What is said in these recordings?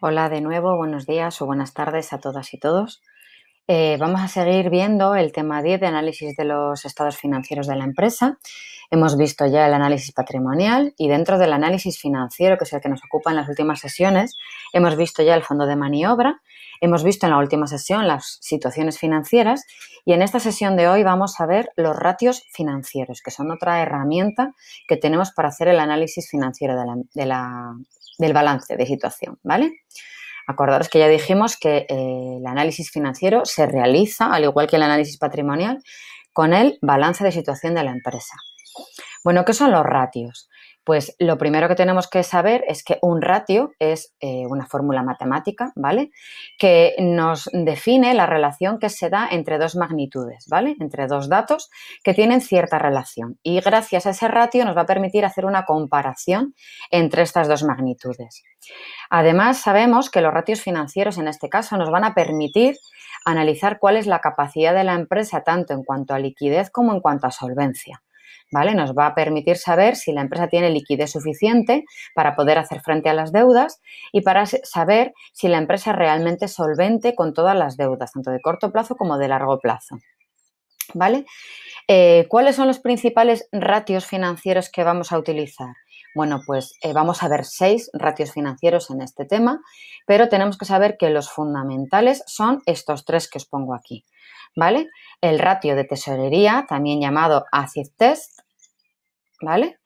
Hola de nuevo, buenos días o buenas tardes a todas y todos. Eh, vamos a seguir viendo el tema 10 de análisis de los estados financieros de la empresa. Hemos visto ya el análisis patrimonial y dentro del análisis financiero, que es el que nos ocupa en las últimas sesiones, hemos visto ya el fondo de maniobra, hemos visto en la última sesión las situaciones financieras y en esta sesión de hoy vamos a ver los ratios financieros, que son otra herramienta que tenemos para hacer el análisis financiero de la, de la del balance de situación, ¿vale? Acordaros que ya dijimos que eh, el análisis financiero se realiza, al igual que el análisis patrimonial, con el balance de situación de la empresa. Bueno, ¿qué son los ratios? Pues lo primero que tenemos que saber es que un ratio es eh, una fórmula matemática, ¿vale? Que nos define la relación que se da entre dos magnitudes, ¿vale? Entre dos datos que tienen cierta relación. Y gracias a ese ratio nos va a permitir hacer una comparación entre estas dos magnitudes. Además, sabemos que los ratios financieros en este caso nos van a permitir analizar cuál es la capacidad de la empresa tanto en cuanto a liquidez como en cuanto a solvencia. ¿vale? Nos va a permitir saber si la empresa tiene liquidez suficiente para poder hacer frente a las deudas y para saber si la empresa es realmente solvente con todas las deudas, tanto de corto plazo como de largo plazo. ¿Vale? Eh, ¿Cuáles son los principales ratios financieros que vamos a utilizar? Bueno, pues eh, vamos a ver seis ratios financieros en este tema, pero tenemos que saber que los fundamentales son estos tres que os pongo aquí. ¿Vale? El ratio de tesorería, también llamado ACID test, ¿vale?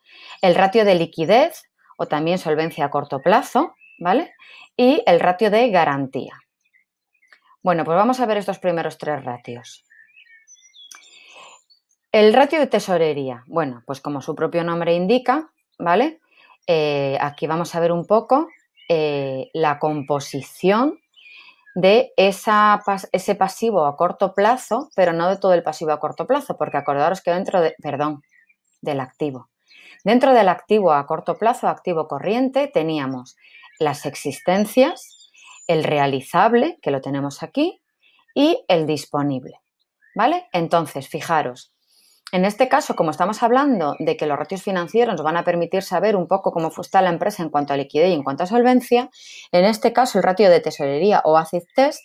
El ratio de liquidez o también solvencia a corto plazo, ¿vale? Y el ratio de garantía. Bueno, pues vamos a ver estos primeros tres ratios. El ratio de tesorería, bueno, pues como su propio nombre indica, ¿vale? Eh, aquí vamos a ver un poco eh, la composición de esa, ese pasivo a corto plazo, pero no de todo el pasivo a corto plazo, porque acordaros que dentro de, perdón, del activo. Dentro del activo a corto plazo, activo corriente, teníamos las existencias, el realizable, que lo tenemos aquí, y el disponible. ¿Vale? Entonces, fijaros, en este caso, como estamos hablando de que los ratios financieros nos van a permitir saber un poco cómo está la empresa en cuanto a liquidez y en cuanto a solvencia, en este caso el ratio de tesorería o acid test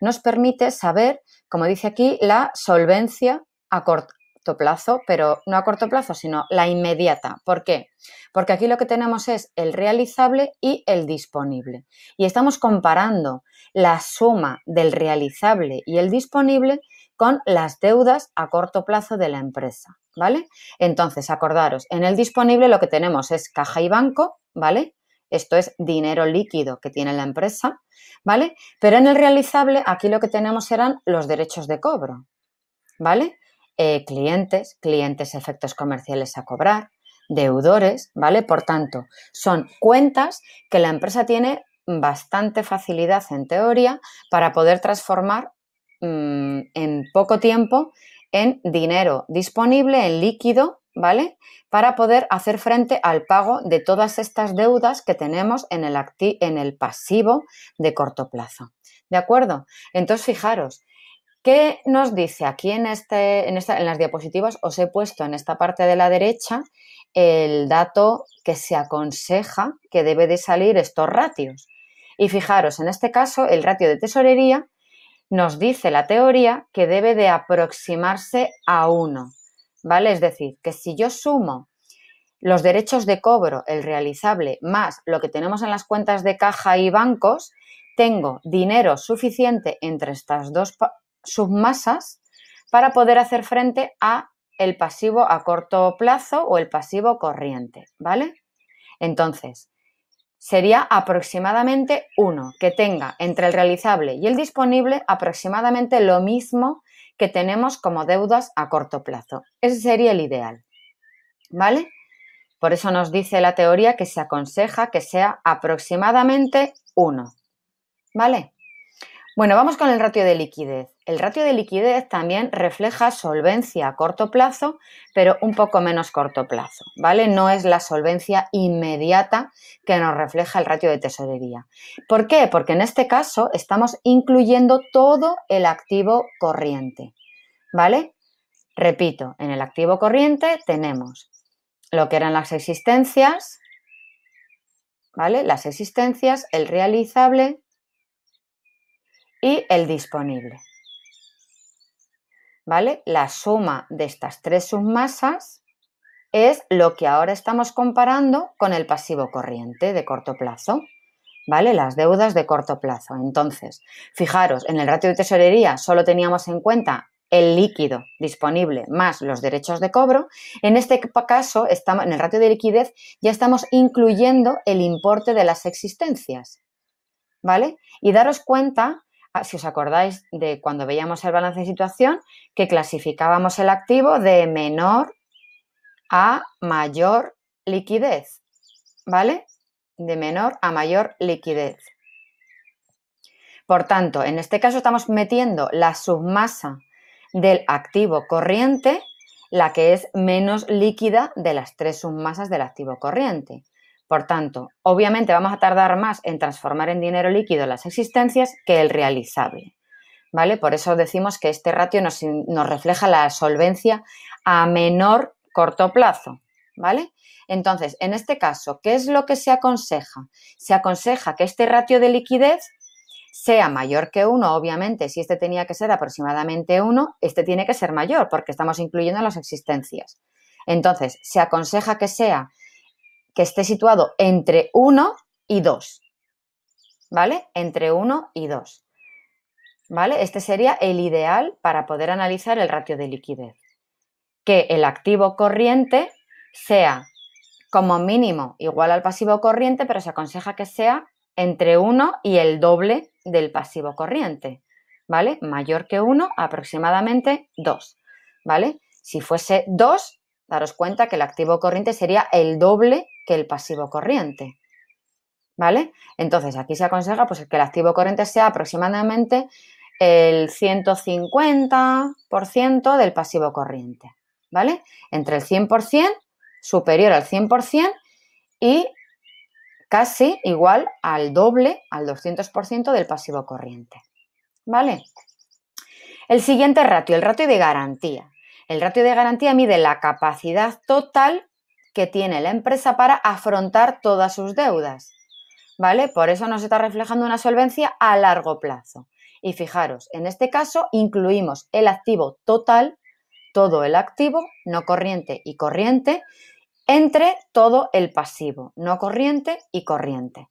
nos permite saber, como dice aquí, la solvencia a, corto plazo, pero no a corto plazo, sino la inmediata. ¿Por qué? Porque aquí lo que tenemos es el realizable y el disponible. Y estamos comparando la suma del realizable y el disponible con las deudas a corto plazo de la empresa, ¿vale? Entonces, acordaros, en el disponible lo que tenemos es caja y banco, ¿vale? Esto es dinero líquido que tiene la empresa, ¿vale? Pero en el realizable aquí lo que tenemos serán los derechos de cobro, ¿vale? Eh, clientes, clientes efectos comerciales a cobrar, deudores, ¿vale? Por tanto, son cuentas que la empresa tiene bastante facilidad en teoría para poder transformar mm, en poco tiempo en dinero disponible, en líquido, ¿vale? Para poder hacer frente al pago de todas estas deudas que tenemos en el, en el pasivo de corto plazo. ¿De acuerdo? Entonces, fijaros, ¿Qué nos dice aquí en, este, en, en las diapositivas? Os he puesto en esta parte de la derecha el dato que se aconseja que debe de salir estos ratios. Y fijaros, en este caso, el ratio de tesorería nos dice la teoría que debe de aproximarse a 1, ¿vale? Es decir, que si yo sumo los derechos de cobro, el realizable, más lo que tenemos en las cuentas de caja y bancos, tengo dinero suficiente entre estas dos Submasas para poder hacer frente a el pasivo a corto plazo o el pasivo corriente, ¿vale? Entonces, sería aproximadamente uno que tenga entre el realizable y el disponible aproximadamente lo mismo que tenemos como deudas a corto plazo. Ese sería el ideal, ¿vale? Por eso nos dice la teoría que se aconseja que sea aproximadamente uno, ¿vale? Bueno, vamos con el ratio de liquidez. El ratio de liquidez también refleja solvencia a corto plazo, pero un poco menos corto plazo, ¿vale? No es la solvencia inmediata que nos refleja el ratio de tesorería. ¿Por qué? Porque en este caso estamos incluyendo todo el activo corriente, ¿vale? Repito, en el activo corriente tenemos lo que eran las existencias, ¿vale? Las existencias, el realizable y el disponible. ¿vale? La suma de estas tres submasas es lo que ahora estamos comparando con el pasivo corriente de corto plazo, ¿vale? Las deudas de corto plazo. Entonces, fijaros, en el ratio de tesorería solo teníamos en cuenta el líquido disponible más los derechos de cobro. En este caso, en el ratio de liquidez ya estamos incluyendo el importe de las existencias, ¿vale? Y daros cuenta Ah, si os acordáis de cuando veíamos el balance de situación, que clasificábamos el activo de menor a mayor liquidez, ¿vale? De menor a mayor liquidez. Por tanto, en este caso estamos metiendo la submasa del activo corriente, la que es menos líquida de las tres submasas del activo corriente. Por tanto, obviamente vamos a tardar más en transformar en dinero líquido las existencias que el realizable. ¿Vale? Por eso decimos que este ratio nos, refleja la solvencia a menor corto plazo. ¿Vale? Entonces, en este caso, ¿qué es lo que se aconseja? Se aconseja que este ratio de liquidez sea mayor que 1, obviamente, si este tenía que ser aproximadamente 1, este tiene que ser mayor porque estamos incluyendo las existencias. Entonces, se aconseja que sea que esté situado entre 1 y 2. ¿Vale? Entre 1 y 2. ¿Vale? Este sería el ideal para poder analizar el ratio de liquidez. Que el activo corriente sea como mínimo igual al pasivo corriente, pero se aconseja que sea entre 1 y el doble del pasivo corriente, ¿vale? Mayor que 1, aproximadamente 2, ¿vale? Si fuese 2, daros cuenta que el activo corriente sería el doble que el pasivo corriente. ¿Vale? Entonces, aquí se aconseja pues, que el activo corriente sea aproximadamente el 150% del pasivo corriente. ¿Vale? Entre el 100%, superior al 100% y casi igual al doble, al 200% del pasivo corriente. ¿Vale? El siguiente ratio, el ratio de garantía. El ratio de garantía mide la capacidad total que tiene la empresa para afrontar todas sus deudas. ¿Vale? Por eso nos está reflejando una solvencia a largo plazo. Y fijaros, en este caso incluimos el activo total, todo el activo, no corriente y corriente, entre todo el pasivo, no corriente y corriente.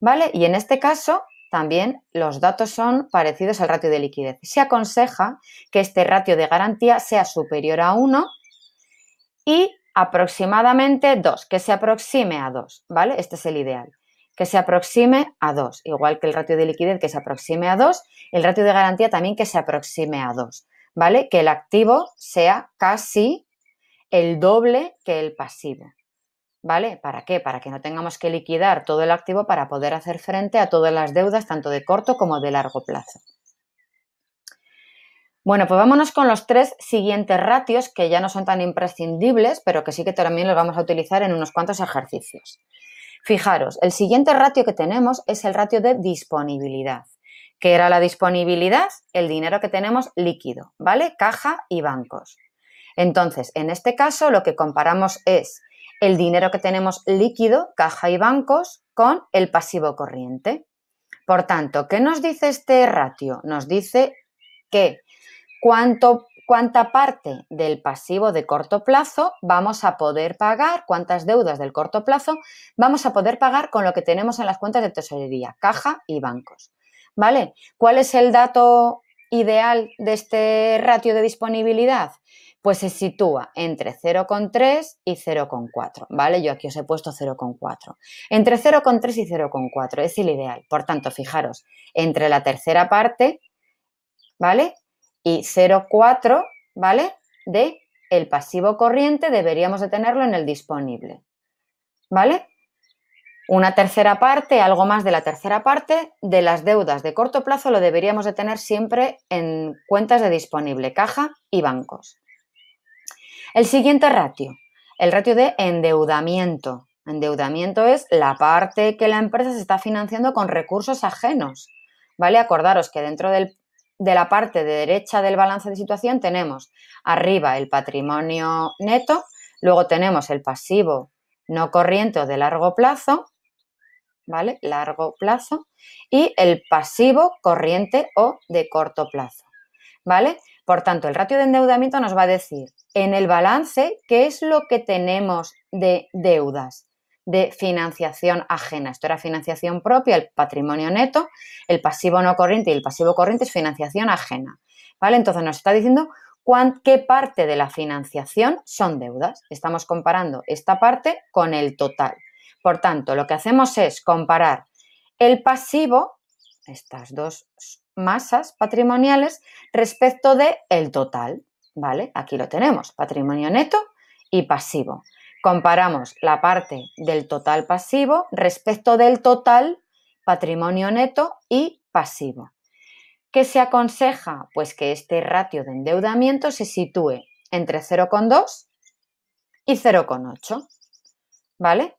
¿Vale? Y en este caso también los datos son parecidos al ratio de liquidez. Se aconseja que este ratio de garantía sea superior a 1 y aproximadamente 2, que se aproxime a 2, ¿vale? Este es el ideal, que se aproxime a 2, igual que el ratio de liquidez que se aproxime a 2, el ratio de garantía también que se aproxime a 2, ¿vale? Que el activo sea casi el doble que el pasivo, ¿Vale? ¿Para qué? Para que no tengamos que liquidar todo el activo para poder hacer frente a todas las deudas, tanto de corto como de largo plazo. Bueno, pues vámonos con los tres siguientes ratios que ya no son tan imprescindibles, pero que sí que también los vamos a utilizar en unos cuantos ejercicios. Fijaros, el siguiente ratio que tenemos es el ratio de disponibilidad, que era la disponibilidad, el dinero que tenemos líquido, ¿vale? Caja y bancos. Entonces, en este caso lo que comparamos es el dinero que tenemos líquido, caja y bancos, con el pasivo corriente. Por tanto, ¿qué nos dice este ratio? Nos dice que cuánta parte del pasivo de corto plazo vamos a poder pagar, cuántas deudas del corto plazo vamos a poder pagar con lo que tenemos en las cuentas de tesorería, caja y bancos. ¿Vale? ¿Cuál es el dato ideal de este ratio de disponibilidad? pues se sitúa entre 0,3 y 0,4, ¿vale? Yo aquí os he puesto 0,4. Entre 0,3 y 0,4 es el ideal. Por tanto, fijaros, entre la tercera parte, ¿vale? Y 0,4, ¿vale? De el pasivo corriente deberíamos de tenerlo en el disponible, ¿vale? Una tercera parte, algo más de la tercera parte de las deudas de corto plazo lo deberíamos de tener siempre en cuentas de disponible, caja y bancos. El siguiente ratio, el ratio de endeudamiento. Endeudamiento es la parte que la empresa se está financiando con recursos ajenos. ¿Vale? Acordaros que dentro del, de la parte de derecha del balance de situación tenemos arriba el patrimonio neto, luego tenemos el pasivo no corriente o de largo plazo, ¿vale? Largo plazo, y el pasivo corriente o de corto plazo, ¿vale? Por tanto, el ratio de endeudamiento nos va a decir en el balance qué es lo que tenemos de deudas, de financiación ajena. Esto era financiación propia, el patrimonio neto, el pasivo no corriente y el pasivo corriente es financiación ajena. ¿Vale? Entonces nos está diciendo cuán, qué parte de la financiación son deudas. Estamos comparando esta parte con el total. Por tanto, lo que hacemos es comparar el pasivo, estas dos masas patrimoniales respecto de el total, ¿vale? Aquí lo tenemos, patrimonio neto y pasivo. Comparamos la parte del total pasivo respecto del total patrimonio neto y pasivo. ¿Qué se aconseja? Pues que este ratio de endeudamiento se sitúe entre 0,2 y 0,8. ¿Vale?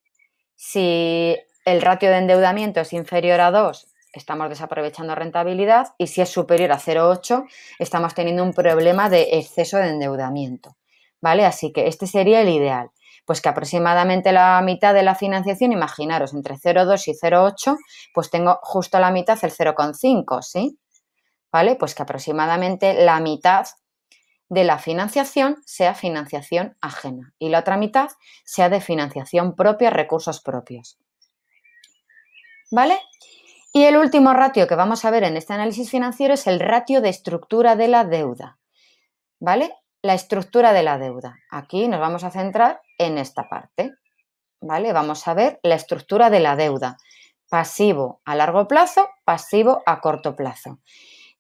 Si el ratio de endeudamiento es inferior a 2, estamos desaprovechando rentabilidad y si es superior a 0,8 estamos teniendo un problema de exceso de endeudamiento. ¿Vale? Así que este sería el ideal. Pues que aproximadamente la mitad de la financiación, imaginaros, entre 0,2 y 0,8, pues tengo justo la mitad, el 0,5, ¿sí? ¿Vale? Pues que aproximadamente la mitad de la financiación sea financiación ajena y la otra mitad sea de financiación propia, recursos propios. ¿Vale? Y el último ratio que vamos a ver en este análisis financiero es el ratio de estructura de la deuda. ¿Vale? La estructura de la deuda. Aquí nos vamos a centrar en esta parte. ¿Vale? Vamos a ver la estructura de la deuda. Pasivo a largo plazo, pasivo a corto plazo.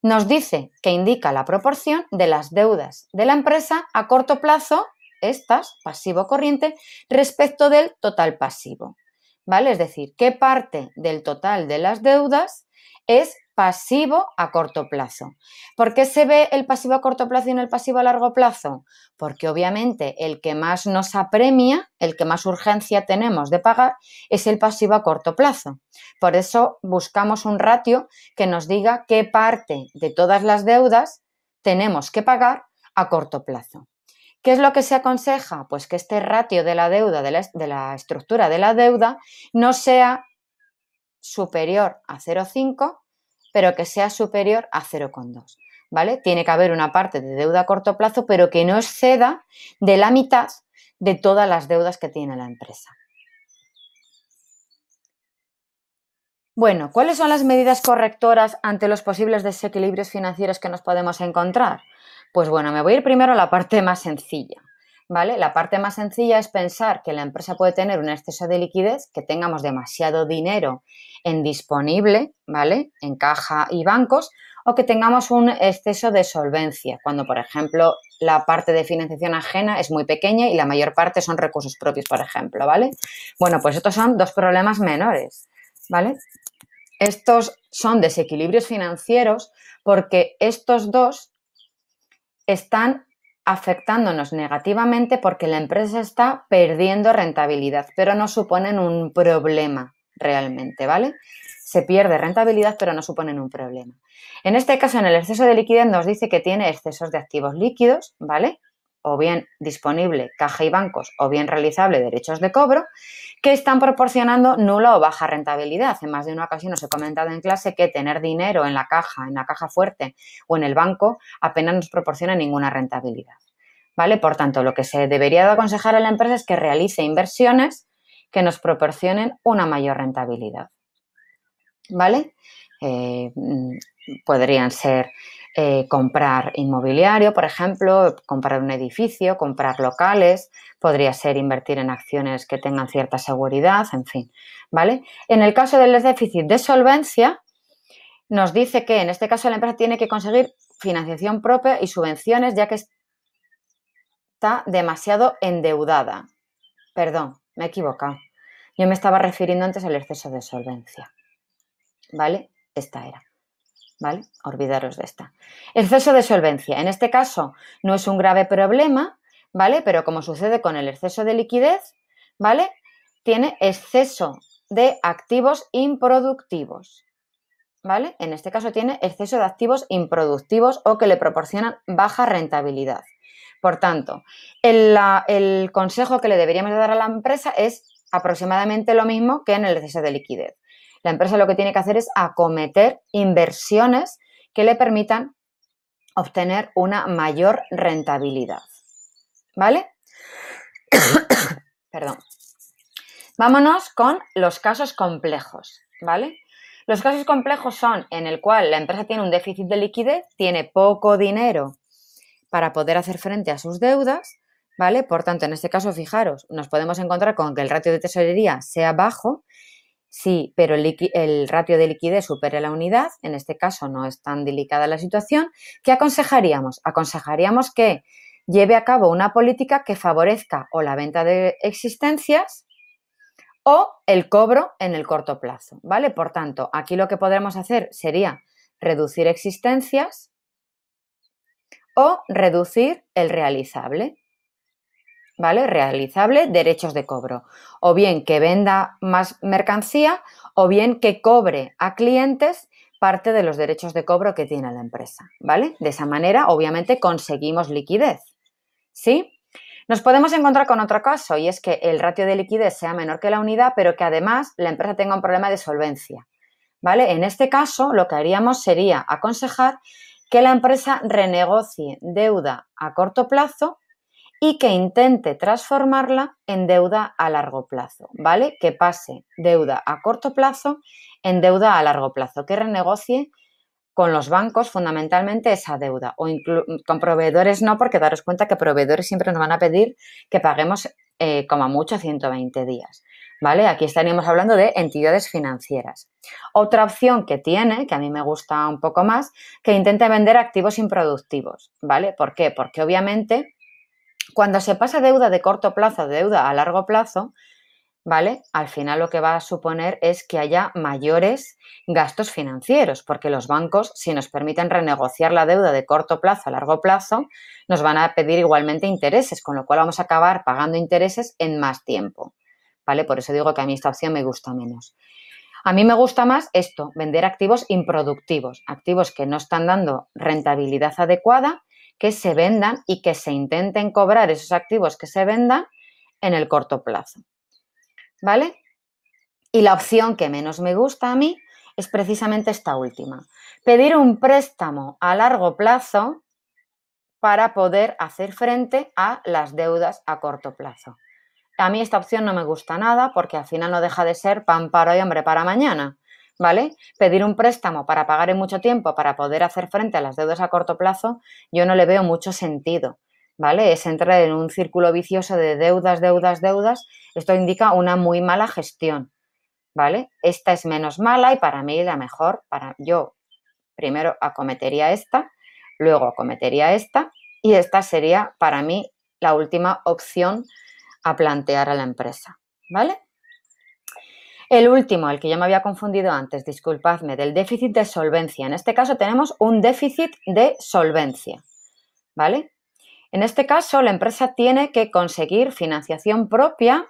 Nos dice que indica la proporción de las deudas de la empresa a corto plazo, estas, pasivo corriente, respecto del total pasivo. ¿vale? Es decir, qué parte del total de las deudas es pasivo a corto plazo. ¿Por qué se ve el pasivo a corto plazo y no el pasivo a largo plazo? Porque obviamente el que más nos apremia, el que más urgencia tenemos de pagar, es el pasivo a corto plazo. Por eso buscamos un ratio que nos diga qué parte de todas las deudas tenemos que pagar a corto plazo. ¿Qué es lo que se aconseja? Pues que este ratio de la deuda, de la, estructura de la deuda, no sea superior a 0,5, pero que sea superior a 0,2. ¿Vale? Tiene que haber una parte de deuda a corto plazo, pero que no exceda de la mitad de todas las deudas que tiene la empresa. Bueno, ¿cuáles son las medidas correctoras ante los posibles desequilibrios financieros que nos podemos encontrar? Pues bueno, me voy a ir primero a la parte más sencilla. ¿Vale? La parte más sencilla es pensar que la empresa puede tener un exceso de liquidez, que tengamos demasiado dinero en disponible, ¿vale? En caja y bancos, o que tengamos un exceso de solvencia, cuando, por ejemplo, la parte de financiación ajena es muy pequeña y la mayor parte son recursos propios, por ejemplo, ¿vale? Bueno, pues estos son dos problemas menores, ¿vale? Estos son desequilibrios financieros porque estos dos están afectándonos negativamente porque la empresa está perdiendo rentabilidad, pero no suponen un problema realmente, ¿vale? Se pierde rentabilidad, pero no suponen un problema. En este caso, en el exceso de liquidez nos dice que tiene excesos de activos líquidos, ¿vale? o bien disponible caja y bancos o bien realizable derechos de cobro que están proporcionando nula o baja rentabilidad. En más de una ocasión os he comentado en clase que tener dinero en la caja, en la caja fuerte o en el banco apenas nos proporciona ninguna rentabilidad. ¿Vale? Por tanto, lo que se debería de aconsejar a la empresa es que realice inversiones que nos proporcionen una mayor rentabilidad. ¿Vale? Eh, mm, podrían ser eh, comprar inmobiliario, por ejemplo, comprar un edificio, comprar locales, podría ser invertir en acciones que tengan cierta seguridad, en fin, ¿vale? En el caso del déficit de solvencia, nos dice que en este caso la empresa tiene que conseguir financiación propia y subvenciones ya que está demasiado endeudada. Perdón, me he equivocado. Yo me estaba refiriendo antes al exceso de solvencia. ¿Vale? Esta era. ¿vale? Olvidaros de esta. Exceso de solvencia. En este caso no es un grave problema, ¿vale? Pero como sucede con el exceso de liquidez, ¿vale? Tiene exceso de activos improductivos. ¿Vale? En este caso tiene exceso de activos improductivos o que le proporcionan baja rentabilidad. Por tanto, el, el consejo que le deberíamos dar a la empresa es aproximadamente lo mismo que en el exceso de liquidez. La empresa lo que tiene que hacer es acometer inversiones que le permitan obtener una mayor rentabilidad. ¿Vale? Perdón. Vámonos con los casos complejos, ¿vale? Los casos complejos son en el cual la empresa tiene un déficit de liquidez, tiene poco dinero para poder hacer frente a sus deudas, ¿vale? Por tanto, en este caso, fijaros, nos podemos encontrar con que el ratio de tesorería sea bajo Sí, pero el, ratio de liquidez supere la unidad, en este caso no es tan delicada la situación, ¿qué aconsejaríamos? Aconsejaríamos que lleve a cabo una política que favorezca o la venta de existencias o el cobro en el corto plazo, ¿vale? Por tanto, aquí lo que podremos hacer sería reducir existencias o reducir el realizable. ¿vale? Realizable, derechos de cobro. O bien que venda más mercancía o bien que cobre a clientes parte de los derechos de cobro que tiene la empresa, ¿vale? De esa manera, obviamente, conseguimos liquidez, ¿sí? Nos podemos encontrar con otro caso y es que el ratio de liquidez sea menor que la unidad, pero que además la empresa tenga un problema de solvencia, ¿vale? En este caso, lo que haríamos sería aconsejar que la empresa renegocie deuda a corto plazo y que intente transformarla en deuda a largo plazo, ¿vale? Que pase deuda a corto plazo en deuda a largo plazo, que renegocie con los bancos fundamentalmente esa deuda o con proveedores no, porque daros cuenta que proveedores siempre nos van a pedir que paguemos eh, como mucho 120 días. ¿Vale? Aquí estaríamos hablando de entidades financieras. Otra opción que tiene, que a mí me gusta un poco más, que intente vender activos improductivos, ¿vale? ¿Por qué? Porque obviamente cuando se pasa deuda de corto plazo, a deuda a largo plazo, ¿vale? Al final lo que va a suponer es que haya mayores gastos financieros, porque los bancos, si nos permiten renegociar la deuda de corto plazo a largo plazo, nos van a pedir igualmente intereses, con lo cual vamos a acabar pagando intereses en más tiempo, ¿vale? Por eso digo que a mí esta opción me gusta menos. A mí me gusta más esto, vender activos improductivos, activos que no están dando rentabilidad adecuada que se vendan y que se intenten cobrar esos activos que se vendan en el corto plazo. ¿Vale? Y la opción que menos me gusta a mí es precisamente esta última. Pedir un préstamo a largo plazo para poder hacer frente a las deudas a corto plazo. A mí esta opción no me gusta nada porque al final no deja de ser pan para hoy, hombre para mañana. ¿vale? Pedir un préstamo para pagar en mucho tiempo, para poder hacer frente a las deudas a corto plazo, yo no le veo mucho sentido, ¿vale? Es entrar en un círculo vicioso de deudas, deudas, deudas. Esto indica una muy mala gestión, ¿vale? Esta es menos mala y para mí la mejor, para yo primero acometería esta, luego acometería esta y esta sería para mí la última opción a plantear a la empresa, ¿vale? El último, el que yo me había confundido antes, disculpadme, del déficit de solvencia. En este caso tenemos un déficit de solvencia, ¿vale? En este caso, la empresa tiene que conseguir financiación propia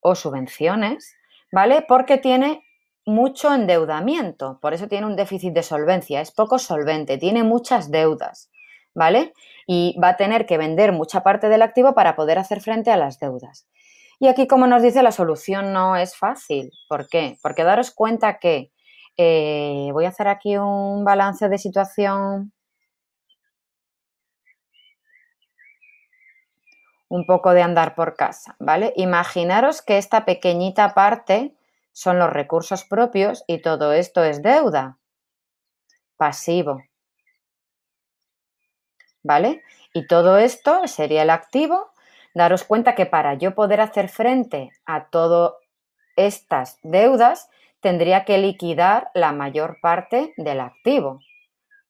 o subvenciones, ¿vale? Porque tiene mucho endeudamiento, por eso tiene un déficit de solvencia, es poco solvente, tiene muchas deudas, ¿vale? Y va a tener que vender mucha parte del activo para poder hacer frente a las deudas. Y aquí, como nos dice, la solución no es fácil. ¿Por qué? Porque daros cuenta que eh, voy a hacer aquí un balance de situación un poco de andar por casa, ¿vale? Imaginaros que esta pequeñita parte son los recursos propios y todo esto es deuda, pasivo, ¿vale? Y todo esto sería el activo Daros cuenta que para yo poder hacer frente a todas estas deudas, tendría que liquidar la mayor parte del activo,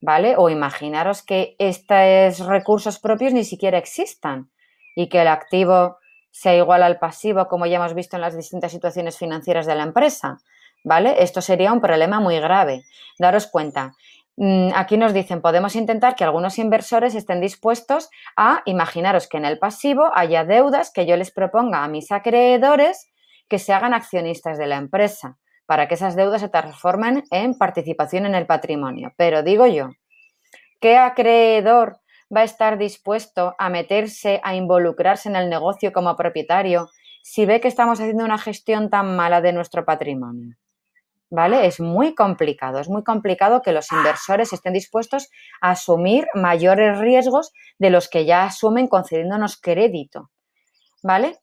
¿vale? O imaginaros que estos recursos propios ni siquiera existan y que el activo sea igual al pasivo, como ya hemos visto en las distintas situaciones financieras de la empresa, ¿vale? Esto sería un problema muy grave. Daros cuenta Mm, aquí nos dicen, podemos intentar que algunos inversores estén dispuestos a, imaginaros que en el pasivo haya deudas que yo les proponga a mis acreedores que se hagan accionistas de la empresa, para que esas deudas se transformen en participación en el patrimonio. Pero digo yo, ¿qué acreedor va a estar dispuesto a meterse, a involucrarse en el negocio como propietario si ve que estamos haciendo una gestión tan mala de nuestro patrimonio? ¿vale? Es muy complicado, es muy complicado que los inversores estén dispuestos a asumir mayores riesgos de los que ya asumen concediéndonos crédito, ¿vale?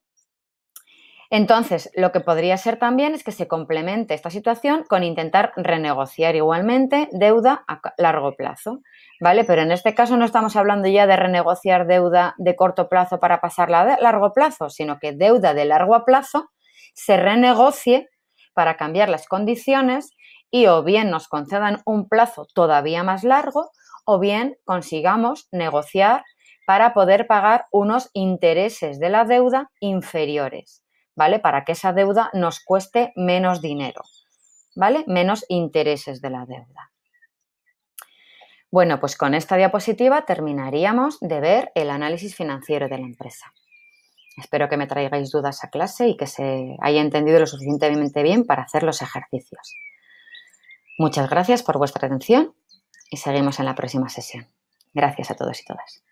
Entonces, lo que podría ser también es que se complemente esta situación con intentar renegociar igualmente deuda a largo plazo, ¿vale? Pero en este caso no estamos hablando ya de renegociar deuda de corto plazo para pasarla a largo plazo, sino que deuda de largo plazo se renegocie para cambiar las condiciones y o bien nos concedan un plazo todavía más largo o bien consigamos negociar para poder pagar unos intereses de la deuda inferiores, ¿vale? Para que esa deuda nos cueste menos dinero, ¿vale? Menos intereses de la deuda. Bueno, pues con esta diapositiva terminaríamos de ver el análisis financiero de la empresa. Espero que me traigáis dudas a clase y que se haya entendido lo suficientemente bien para hacer los ejercicios. Muchas gracias por vuestra atención y seguimos en la próxima sesión. Gracias a todos y todas.